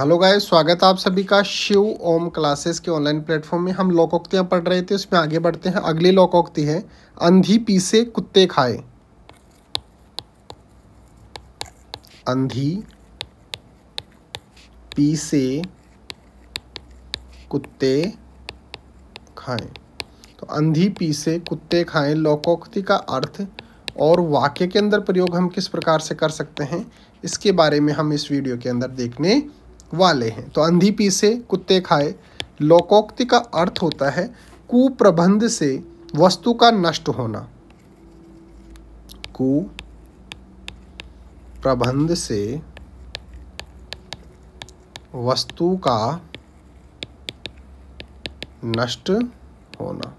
hello guys स्वागत है आप सभी का शिव ओम क्लासेस के ऑनलाइन प्लेटफॉर्म में हम लोकोक्तियाँ पढ़ रहे थे उसमें आगे बढ़ते हैं अगली लोकोक्ति है अंधी पीसे कुत्ते खाए अंधी पीसे कुत्ते खाए तो अंधी पीसे कुत्ते खाए लोकोक्ति का अर्थ और वाक्य के अंदर प्रयोग हम किस प्रकार से कर सकते हैं इसके बारे में हम इस वीडियो के अंदर देखने वाले हैं तो अंधी पीसे कुत्ते खाए लोकोक्ति का अर्थ होता है कुप्रबंध से वस्तु का नष्ट होना कु प्रबंध से वस्तु का नष्ट होना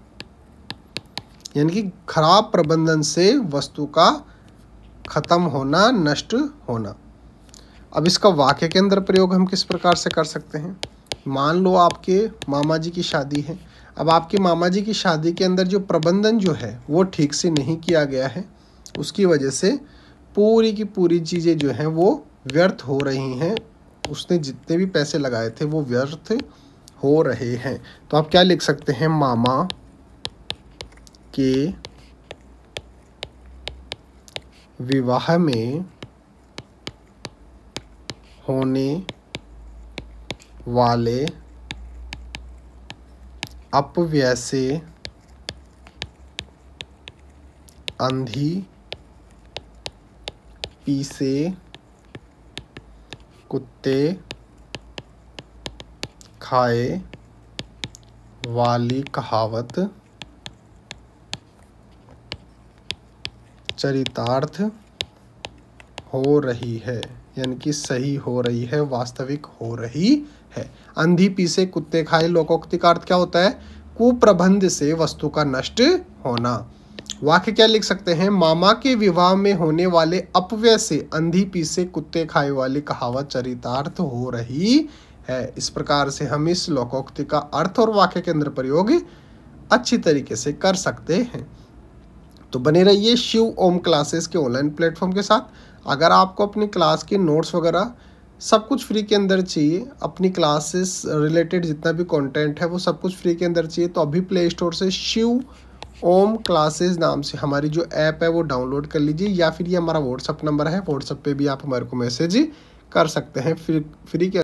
यानी कि खराब प्रबंधन से वस्तु का खत्म होना नष्ट होना अब इसका वाक्य के अंदर प्रयोग हम किस प्रकार से कर सकते हैं मान लो आपके मामा जी की शादी है अब आपके मामा जी की शादी के अंदर जो प्रबंधन जो है वो ठीक से नहीं किया गया है उसकी वजह से पूरी की पूरी चीज़ें जो हैं वो व्यर्थ हो रही हैं उसने जितने भी पैसे लगाए थे वो व्यर्थ हो रहे हैं तो आप क्या लिख सकते हैं मामा के विवाह में होने वाले अपव्यय से अंधी पीसे कुत्ते खाए वाली कहावत चरितार्थ हो रही है यानी कि सही हो रही है वास्तविक हो रही है अंधी पीसे कुत्ते खाए लोकोक्ति का अर्थ क्या होता है कुप्रबंध से वस्तु का नष्ट होना वाक्य क्या लिख सकते हैं मामा के विवाह में होने वाले अपव्यय से अंधी पीसे कुत्ते खाए वाली कहावत चरितार्थ हो रही है इस प्रकार से हम इस लोकोक्ति का अर्थ और वाक्य के अंदर प्रयोग अच्छी तरीके से कर सकते हैं तो बने रहिए शिव ओम क्लासेस के ऑनलाइन प्लेटफॉर्म के साथ अगर आपको अपनी क्लास के नोट्स वगैरह सब कुछ फ्री के अंदर चाहिए अपनी क्लासेस रिलेटेड जितना भी कंटेंट है वो सब कुछ फ्री के अंदर चाहिए तो अभी प्ले स्टोर से शिव ओम क्लासेस नाम से हमारी जो ऐप है वो डाउनलोड कर लीजिए या फिर ये हमारा व्हाट्सअप नंबर है व्हाट्सअप पे भी आप हमारे को मैसेज कर सकते हैं फ्री फ्री के